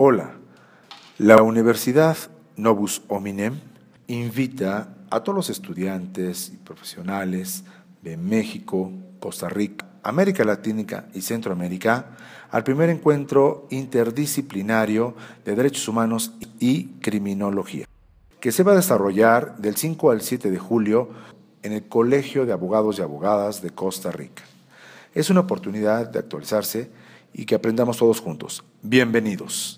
Hola, la Universidad Novus Ominem invita a todos los estudiantes y profesionales de México, Costa Rica, América Latina y Centroamérica al primer encuentro interdisciplinario de Derechos Humanos y Criminología, que se va a desarrollar del 5 al 7 de julio en el Colegio de Abogados y Abogadas de Costa Rica. Es una oportunidad de actualizarse y que aprendamos todos juntos. Bienvenidos.